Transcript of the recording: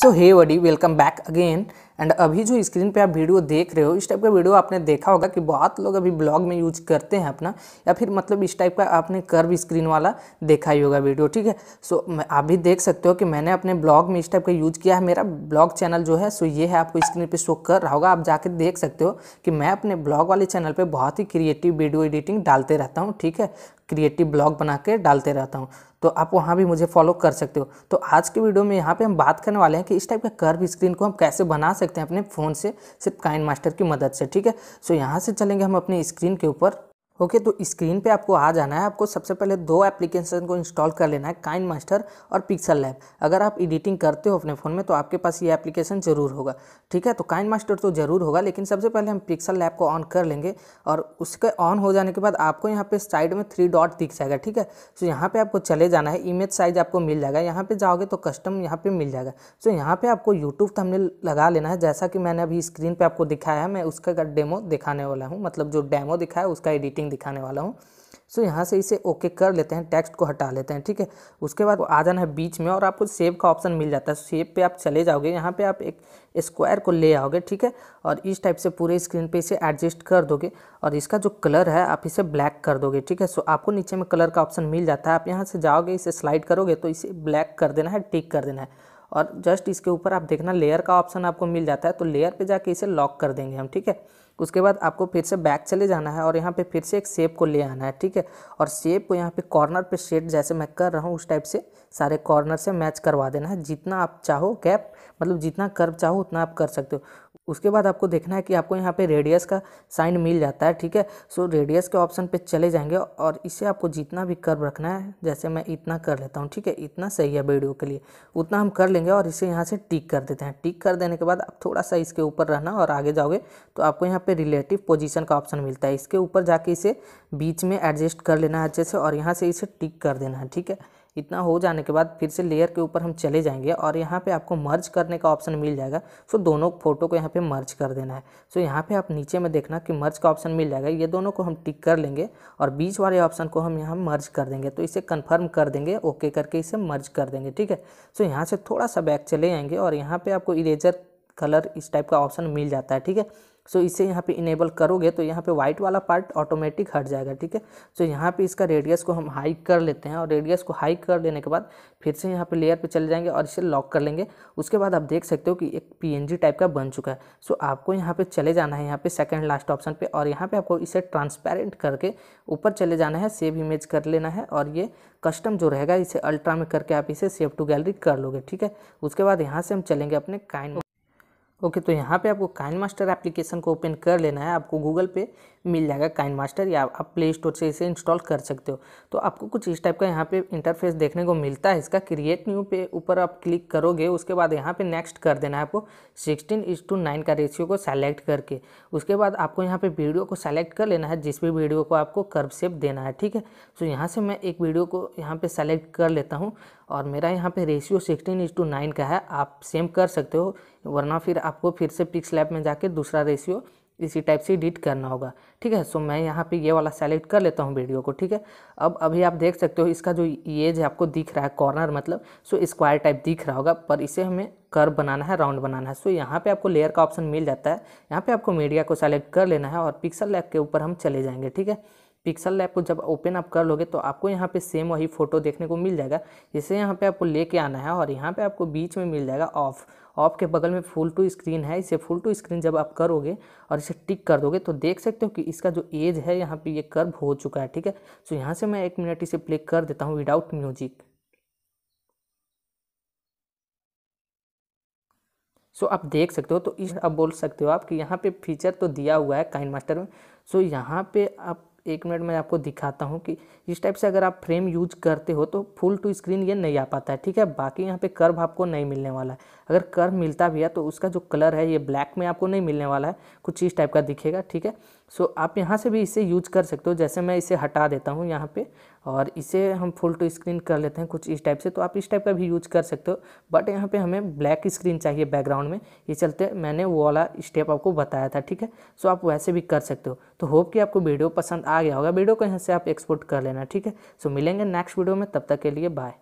सो हे वडी welcome back again and अभी जो स्क्रीन पे आप वीडियो देख रहे हो इस टाइप का वीडियो आपने देखा होगा कि बहुत लोग अभी ब्लॉग में यूज करते हैं अपना या फिर मतलब इस टाइप का आपने कर्व स्क्रीन वाला देखा ही होगा वीडियो ठीक है सो आप भी देख सकते हो कि मैंने अपने ब्लॉग में इस टाइप का यूज किया है मेरा ब्लॉग चैनल जो है सो ये है आपको स्क्रीन पर शो कर रहा होगा आप जाके देख सकते हो कि मैं अपने ब्लॉग वाले चैनल पर बहुत ही क्रिएटिव वीडियो एडिटिंग डालते रहता हूँ ठीक है क्रिएटिव ब्लॉग बना के डालते रहता हूँ तो आप वहाँ भी मुझे फॉलो कर सकते हो तो आज के वीडियो में यहाँ पे हम बात करने वाले हैं कि इस टाइप का कर्व स्क्रीन को हम कैसे बना सकते हैं अपने फ़ोन से सिर्फ काइन मास्टर की मदद से ठीक है सो यहाँ से चलेंगे हम अपने स्क्रीन के ऊपर ओके okay, तो स्क्रीन पे आपको आ जाना है आपको सबसे पहले दो एप्लीकेशन को इंस्टॉल कर लेना है काइन मास्टर और पिक्सल लैब अगर आप एडिटिंग करते हो अपने फ़ोन में तो आपके पास ये एप्लीकेशन ज़रूर होगा ठीक है तो काइन मास्टर तो ज़रूर होगा लेकिन सबसे पहले हम पिक्सल लैब को ऑन कर लेंगे और उसके ऑन हो जाने के बाद आपको यहाँ पर साइड में थ्री डॉट दिख जाएगा ठीक है सो यहाँ पर आपको चले जाना है इमेज साइज आपको मिल जाएगा यहाँ पर जाओगे तो कस्टम यहाँ पर मिल जाएगा सो यहाँ पर आपको यूट्यूब तो हमने लगा लेना है जैसा कि मैंने अभी स्क्रीन पर आपको दिखाया है मैं उसका डेमो दिखाने वाला हूँ मतलब जो डेमो दिखाया उसका एडिटिंग सेटिंग दिखाने वाला हूँ सो so, यहाँ से इसे ओके okay कर लेते हैं टेक्स्ट को हटा लेते हैं ठीक है उसके बाद आ जाना है बीच में और आपको सेव का ऑप्शन मिल जाता है सेव पे आप चले जाओगे यहाँ पे आप एक स्क्वायर को ले आओगे ठीक है और इस टाइप से पूरे स्क्रीन पे इसे एडजस्ट कर दोगे और इसका जो कलर है आप इसे ब्लैक कर दोगे ठीक है सो so, आपको नीचे में कलर का ऑप्शन मिल जाता है आप यहाँ से जाओगे इसे स्लाइड करोगे तो इसे ब्लैक कर देना है टिक कर देना है और जस्ट इसके ऊपर आप देखना लेयर का ऑप्शन आपको मिल जाता है तो लेयर पे जाके इसे लॉक कर देंगे हम ठीक है उसके बाद आपको फिर से बैक चले जाना है और यहाँ पे फिर से एक सेप को ले आना है ठीक है और सेप को यहाँ पे कॉर्नर पे शेड जैसे मैं कर रहा हूँ उस टाइप से सारे कॉर्नर से मैच करवा देना है जितना आप चाहो गैप मतलब जितना कर्व चाहो उतना आप कर सकते हो उसके बाद आपको देखना है कि आपको यहाँ पे रेडियस का साइन मिल जाता है ठीक है सो रेडियस के ऑप्शन पे चले जाएंगे और इसे आपको जितना भी कर्व रखना है जैसे मैं इतना कर लेता हूँ ठीक है इतना सही है वीडियो के लिए उतना हम कर लेंगे और इसे यहाँ से टिक कर देते हैं टिक कर देने के बाद आप थोड़ा सा इसके ऊपर रहना और आगे जाओगे तो आपको यहाँ पर रिलेटिव पोजिशन का ऑप्शन मिलता है इसके ऊपर जाके इसे बीच में एडजस्ट कर लेना है अच्छे से और यहाँ से इसे टिक कर देना है ठीक है इतना हो जाने के बाद फिर से लेयर के ऊपर हम चले जाएंगे और यहाँ पे आपको मर्ज करने का ऑप्शन मिल जाएगा सो दोनों फोटो को यहाँ पे मर्ज कर देना है सो यहाँ पे आप नीचे में देखना कि मर्ज का ऑप्शन मिल जाएगा ये दोनों को हम टिक कर लेंगे और बीच वाले ऑप्शन को हम यहाँ मर्ज कर देंगे तो इसे कन्फर्म कर देंगे ओके करके इसे मर्ज कर देंगे ठीक है सो यहाँ से थोड़ा सा बैक चले जाएँगे और यहाँ पर आपको इरेजर कलर इस टाइप का ऑप्शन मिल जाता है ठीक है सो so, इसे यहाँ पे इनेबल करोगे तो यहाँ पे वाइट वाला पार्ट ऑटोमेटिक हट जाएगा ठीक है सो यहाँ पे इसका रेडियस को हम हाई कर लेते हैं और रेडियस को हाई कर लेने के बाद फिर से यहाँ पे लेयर पे चले जाएंगे और इसे लॉक कर लेंगे उसके बाद आप देख सकते हो कि एक पी टाइप का बन चुका है सो so, आपको यहाँ पर चले जाना है यहाँ पर सेकेंड लास्ट ऑप्शन पर और यहाँ पर आपको इसे ट्रांसपेरेंट करके ऊपर चले जाना है सेव इमेज कर लेना है और ये कस्टम जो रहेगा इसे अल्ट्रा में करके आप इसे सेव टू गैलरी कर लोगे ठीक है उसके बाद यहाँ से हम चलेंगे अपने काइन ओके तो यहाँ पे आपको काइन मास्टर एप्लीकेशन को ओपन कर लेना है आपको गूगल पे मिल जाएगा काइन मास्टर या आप प्ले स्टोर से इसे इंस्टॉल कर सकते हो तो आपको कुछ इस टाइप का यहाँ पे इंटरफेस देखने को मिलता है इसका क्रिएट न्यू पे ऊपर आप क्लिक करोगे उसके बाद यहाँ पे नेक्स्ट कर देना है आपको सिक्सटीन इज टू नाइन का रेशियो को सेलेक्ट करके उसके बाद आपको यहाँ पर वीडियो को सेलेक्ट कर लेना है जिस भी वीडियो को आपको कर्व सेप देना है ठीक है सो यहाँ से मैं एक वीडियो को यहाँ पर सेलेक्ट कर लेता हूँ और मेरा यहाँ पर ratio sixteen is to nine का है आप सेम कर सकते हो वरना फिर आपको फिर से पिक्स लैब में जाके दूसरा रेशियो इसी टाइप से एडिट करना होगा ठीक है सो मैं यहाँ पे ये वाला सेलेक्ट कर लेता हूँ वीडियो को ठीक है अब अभी आप देख सकते हो इसका जो येज है आपको दिख रहा है कॉर्नर मतलब सो स्क्वायर टाइप दिख रहा होगा पर इसे हमें कर बनाना है राउंड बनाना है सो यहाँ पे आपको लेयर का ऑप्शन मिल जाता है यहाँ पे आपको मीडिया को सेलेक्ट कर लेना है और पिक्सल लैब के ऊपर हम चले जाएंगे ठीक है पिक्सल ऐप को जब ओपन आप कर लोगे तो आपको यहाँ पे सेम वही फोटो देखने को मिल जाएगा इसे यहाँ पे आपको लेके आना है और यहाँ पे आपको बीच में मिल जाएगा ऑफ ऑफ के बगल में फुल टू स्क्रीन है इसे फुल टू स्क्रीन जब आप करोगे और इसे टिक कर दोगे तो देख सकते हो कि इसका जो एज है यहाँ पे ये कर्व हो चुका है ठीक है सो यहाँ से मैं एक मिनट इसे प्ले कर देता हूँ विदाउट म्यूजिक सो so, आप देख सकते हो तो इस आप बोल सकते हो आप कि यहाँ पे फीचर तो दिया हुआ है काइन मास्टर में सो so, यहाँ पे आप एक मिनट मैं आपको दिखाता हूँ कि इस टाइप से अगर आप फ्रेम यूज करते हो तो फुल टू स्क्रीन ये नहीं आ पाता है ठीक है बाकी यहाँ पे कर्व आपको नहीं मिलने वाला है अगर कर्व मिलता भी है तो उसका जो कलर है ये ब्लैक में आपको नहीं मिलने वाला है कुछ इस टाइप का दिखेगा ठीक है सो आप यहाँ से भी इसे यूज कर सकते हो जैसे मैं इसे हटा देता हूँ यहाँ पे और इसे हम फुल टू स्क्रीन कर लेते हैं कुछ इस टाइप से तो आप इस टाइप का भी यूज कर सकते हो बट यहाँ पे हमें ब्लैक स्क्रीन चाहिए बैकग्राउंड में ये चलते मैंने वो वाला स्टेप आपको बताया था ठीक है सो आप वैसे भी कर सकते हो तो होप कि आपको वीडियो पसंद आ गया होगा वीडियो को यहाँ से आप एक्सपोर्ट कर लेना ठीक है सो मिलेंगे नेक्स्ट वीडियो में तब तक के लिए बाय